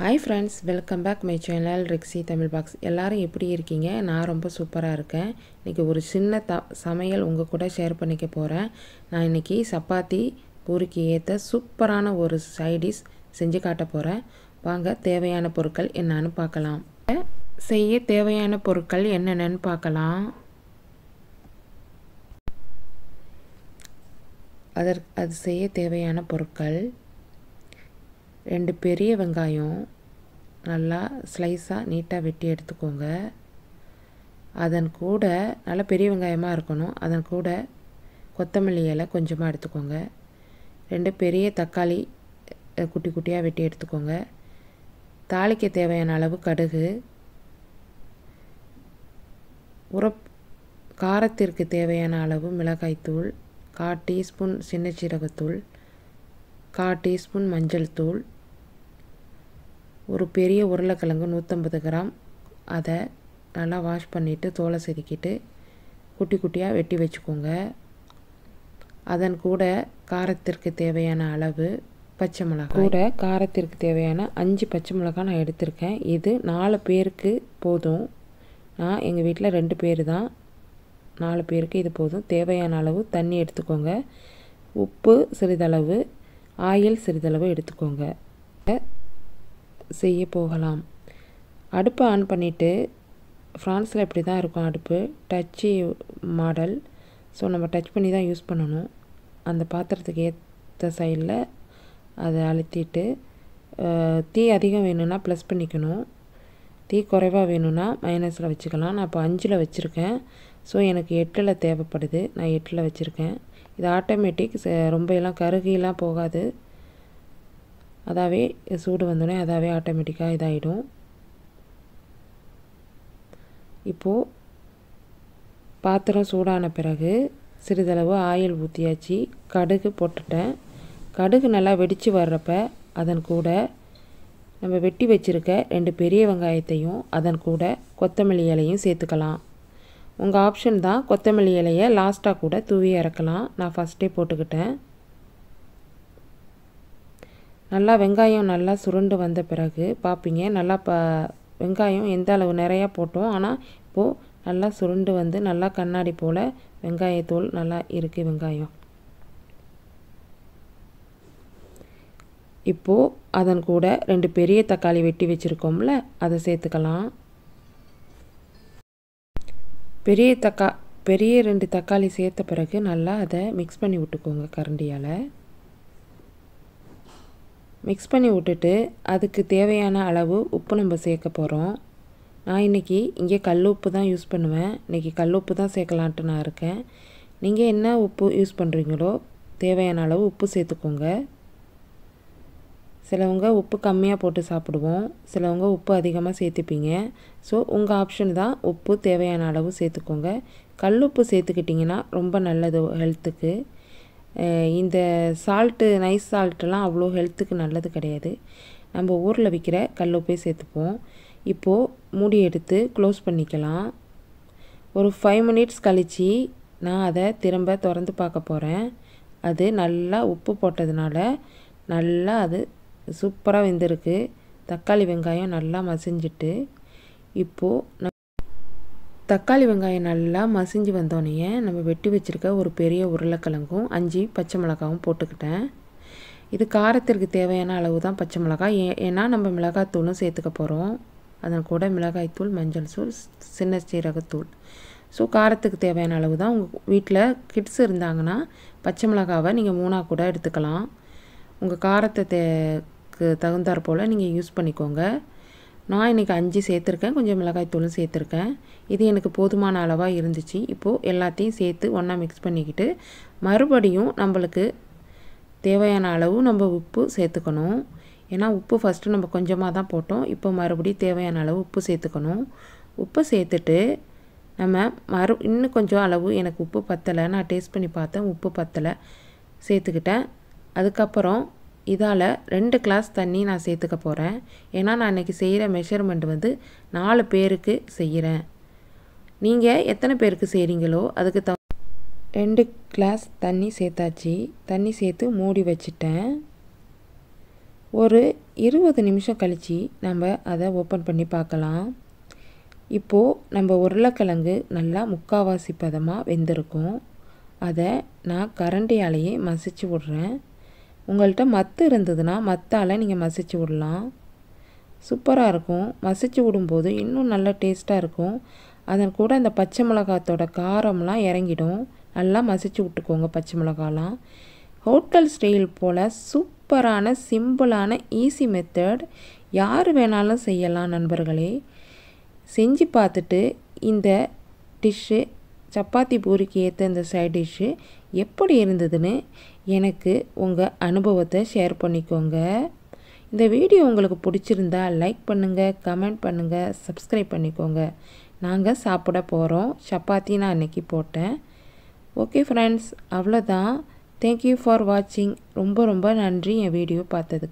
hi friends welcome back my channel ரிக்ஸி Tamil box எல்லோரும் எப்படி இருக்கீங்க நான் ரொம்ப சூப்பராக இருக்கேன் இன்றைக்கி ஒரு சின்ன த சமையல் உங்கள் கூட ஷேர் பண்ணிக்க போகிறேன் நான் இன்றைக்கி சப்பாத்தி பூரிக்கு ஏற்ற சூப்பரான ஒரு சைடிஷ் செஞ்சு காட்ட போகிறேன் வாங்க தேவையான பொருட்கள் என்னான்னு பார்க்கலாம் செய்ய தேவையான பொருட்கள் என்னென்னு பார்க்கலாம் அதற்கு அது செய்ய தேவையான பொருட்கள் ரெண்டு பெரிய வெங்காயம் நல்லா ஸ்லைஸாக நீட்டாக வெட்டி எடுத்துக்கோங்க அதன் கூட நல்லா பெரிய வெங்காயமாக இருக்கணும் அதன் கூட கொத்தமல்லி இலை கொஞ்சமாக எடுத்துக்கோங்க ரெண்டு பெரிய தக்காளி குட்டி குட்டியாக வெட்டி எடுத்துக்கோங்க தாளிக்க தேவையான அளவு கடுகு உரப் காரத்திற்கு தேவையான அளவு மிளகாய்த்தூள் கால் டீஸ்பூன் சின்ன சீரகத்தூள் கால் டீஸ்பூன் மஞ்சள் தூள் ஒரு பெரிய உருளைக்கிழங்கு நூற்றம்பது கிராம் அதை நல்லா வாஷ் பண்ணிவிட்டு தோலை செதுக்கிட்டு குட்டி குட்டியாக வெட்டி வச்சுக்கோங்க அதன் கூட காரத்திற்கு தேவையான அளவு பச்சை மிளகாய் கூட காரத்திற்கு தேவையான அஞ்சு பச்சை மிளகாய் நான் எடுத்திருக்கேன் இது நாலு பேருக்கு போதும் நான் எங்கள் வீட்டில் ரெண்டு பேர் தான் நாலு பேருக்கு இது போதும் தேவையான அளவு தண்ணி எடுத்துக்கோங்க உப்பு சிறிதளவு ஆயில் சிறிதளவு எடுத்துக்கோங்க செய்ய போகலாம் அடுப்பை ஆன் பண்ணிவிட்டு ஃப்ரான்ஸில் இப்படி தான் இருக்கும் அடுப்பு டச்சு மாடல் ஸோ நம்ம டச் பண்ணி தான் யூஸ் பண்ணணும் அந்த பாத்திரத்துக்கு ஏற்ற சைடில் அதை அழுத்திட்டு தீ அதிகம் வேணும்னா ப்ளஸ் பண்ணிக்கணும் தீ குறைவாக வேணும்னா மைனஸில் வச்சுக்கலாம் நான் இப்போ அஞ்சில் வச்சுருக்கேன் ஸோ எனக்கு எட்டில் தேவைப்படுது நான் எட்டில் வச்சுருக்கேன் இது ஆட்டோமேட்டிக் ரொம்ப எல்லாம் கருகிலாம் போகாது அதாவே சூடு வந்தோடனே அதாவே ஆட்டோமேட்டிக்காக இதாகிடும் இப்போது பாத்திரம் சூடான பிறகு சிறிதளவு ஆயில் ஊற்றியாச்சு கடுகு போட்டுட்டேன் கடுகு நல்லா வெடித்து வர்றப்ப அதன் கூட நம்ம வெட்டி வச்சுருக்க ரெண்டு பெரிய வெங்காயத்தையும் அதன் கூட கொத்தமல்லி இலையும் சேர்த்துக்கலாம் உங்கள் ஆப்ஷன் தான் கொத்தமல்லி இலையை லாஸ்ட்டாக கூட தூவி இறக்கலாம் நான் ஃபஸ்ட்டே போட்டுக்கிட்டேன் நல்லா வெங்காயம் நல்லா சுருண்டு வந்த பிறகு பார்ப்பீங்க நல்லா ப வெங்காயம் எந்த அளவு நிறையா போட்டோம் ஆனால் இப்போது நல்லா சுருண்டு வந்து நல்லா கண்ணாடி போல் வெங்காயத்தோல் நல்லா இருக்குது வெங்காயம் இப்போது அதன் கூட ரெண்டு பெரிய தக்காளி வெட்டி வச்சுருக்கோம்ல அதை சேர்த்துக்கலாம் பெரிய தக்கா பெரிய ரெண்டு தக்காளி சேர்த்த பிறகு நல்லா அதை மிக்ஸ் பண்ணி விட்டுக்கோங்க கரண்டியால் மிக்ஸ் பண்ணி விட்டுட்டு அதுக்கு தேவையான அளவு உப்பு நம்ம சேர்க்க போகிறோம் நான் இன்றைக்கி இங்கே கல் உப்பு தான் யூஸ் பண்ணுவேன் இன்றைக்கி கல் உப்பு தான் சேர்க்கலான்ட்டு நான் இருக்கேன் நீங்கள் என்ன உப்பு யூஸ் பண்ணுறீங்களோ தேவையான அளவு உப்பு சேர்த்துக்கோங்க சிலவங்க உப்பு கம்மியாக போட்டு சாப்பிடுவோம் சிலவங்க உப்பு அதிகமாக சேர்த்துப்பீங்க ஸோ உங்கள் ஆப்ஷன் தான் உப்பு தேவையான அளவு சேர்த்துக்கோங்க கல் உப்பு சேர்த்துக்கிட்டிங்கன்னா ரொம்ப நல்லது ஹெல்த்துக்கு இந்த சால்ட்டு நைஸ் சால்ட்டெல்லாம் அவ்வளோ ஹெல்த்துக்கு நல்லது கிடையாது நம்ம ஊரில் விற்கிற கல் உப்பே சேர்த்துப்போம் இப்போது மூடி எடுத்து க்ளோஸ் பண்ணிக்கலாம் ஒரு ஃபைவ் மினிட்ஸ் கழித்து நான் அதை திரும்ப திறந்து பார்க்க போகிறேன் அது நல்லா உப்பு போட்டதுனால நல்லா அது சூப்பராக வெந்திருக்கு தக்காளி வெங்காயம் நல்லா மசிஞ்சிட்டு இப்போது தக்காளி வெங்காயம் நல்லா மசிஞ்சு வந்தோடனே நம்ம வெட்டி வச்சுருக்க ஒரு பெரிய உருளைக்கிழங்கும் அஞ்சு பச்சை மிளகாவும் போட்டுக்கிட்டேன் இது காரத்திற்கு தேவையான அளவு தான் பச்சை மிளகாய் ஏ ஏன்னா நம்ம மிளகாத்தூளும் சேர்த்துக்க போகிறோம் அதன் கூட மிளகாய்த்தூள் மஞ்சள் தூள் சின்ன சீரகத்தூள் ஸோ காரத்துக்கு தேவையான அளவு தான் உங்கள் வீட்டில் கிட்ஸ் இருந்தாங்கன்னா பச்சை மிளகாவை நீங்கள் மூணாக கூட எடுத்துக்கலாம் உங்கள் காரத்தை தே உங்களுக்கு தகுந்தாற் போல் நீங்கள் யூஸ் பண்ணிக்கோங்க நான் இன்றைக்கி அஞ்சு சேர்த்துருக்கேன் கொஞ்சம் மிளகாய் தூளும் சேர்த்துருக்கேன் இது எனக்கு போதுமான அளவாக இருந்துச்சு இப்போது எல்லாத்தையும் சேர்த்து ஒன்றா மிக்ஸ் பண்ணிக்கிட்டு மறுபடியும் நம்மளுக்கு தேவையான அளவு நம்ம உப்பு சேர்த்துக்கணும் ஏன்னா உப்பு ஃபஸ்ட்டு நம்ம கொஞ்சமாக தான் போட்டோம் இப்போ மறுபடியும் தேவையான அளவு உப்பு சேர்த்துக்கணும் உப்பு சேர்த்துட்டு நம்ம மறு இன்னும் கொஞ்சம் அளவு எனக்கு உப்பு பத்தலை நான் டேஸ்ட் பண்ணி பார்த்தேன் உப்பு பத்தலை சேர்த்துக்கிட்டேன் அதுக்கப்புறம் இதால் ரெண்டு கிளாஸ் தண்ணி நான் சேர்த்துக்க போகிறேன் ஏன்னா நான் இன்றைக்கி செய்கிற மெஷர்மெண்ட் வந்து நாலு பேருக்கு செய்கிறேன் நீங்கள் எத்தனை பேருக்கு செய்கிறீங்களோ அதுக்கு த ரெண்டு கிளாஸ் தண்ணி சேர்த்தாச்சு தண்ணி சேர்த்து மூடி வச்சுட்டேன் ஒரு இருபது நிமிஷம் கழித்து நம்ம அதை ஓப்பன் பண்ணி பார்க்கலாம் இப்போது நம்ம உருளைக்கிழங்கு நல்லா முக்காவாசி பதமாக வெந்திருக்கும் அதை நான் கரண்டியாலேயே மசிச்சு விட்றேன் உங்கள்கிட்ட மத்து இருந்ததுன்னா மத்தால் நீங்கள் மசிச்சு விடலாம் சூப்பராக இருக்கும் மசிச்சு விடும்போது இன்னும் நல்லா டேஸ்ட்டாக இருக்கும் அதன் கூட அந்த பச்சை மிளகாத்தோட காரம்லாம் இறங்கிடும் நல்லா மசிச்சு விட்டுக்கோங்க பச்சை மிளகாலாம் ஹோட்டல் ஸ்டைல் போல் சூப்பரான சிம்பிளான ஈஸி மெத்தட் யார் வேணாலும் செய்யலாம் நண்பர்களே செஞ்சு பார்த்துட்டு இந்த டிஷ்ஷு சப்பாத்தி பூரிக்கு ஏற்ற இந்த சைட் டிஷ்ஷு எப்படி இருந்ததுன்னு எனக்கு உங்கள் அனுபவத்தை ஷேர் பண்ணிக்கோங்க இந்த வீடியோ உங்களுக்கு பிடிச்சிருந்தா லைக் பண்ணுங்கள் கமெண்ட் பண்ணுங்கள் சப்ஸ்கிரைப் பண்ணிக்கோங்க நாங்கள் சாப்பிட போகிறோம் சப்பாத்தி நான் அன்றைக்கி போட்டேன் ஓகே ஃப்ரெண்ட்ஸ் அவ்வளோதான் தேங்க்யூ ஃபார் வாட்சிங் ரொம்ப ரொம்ப நன்றி என் வீடியோ பார்த்ததுக்கு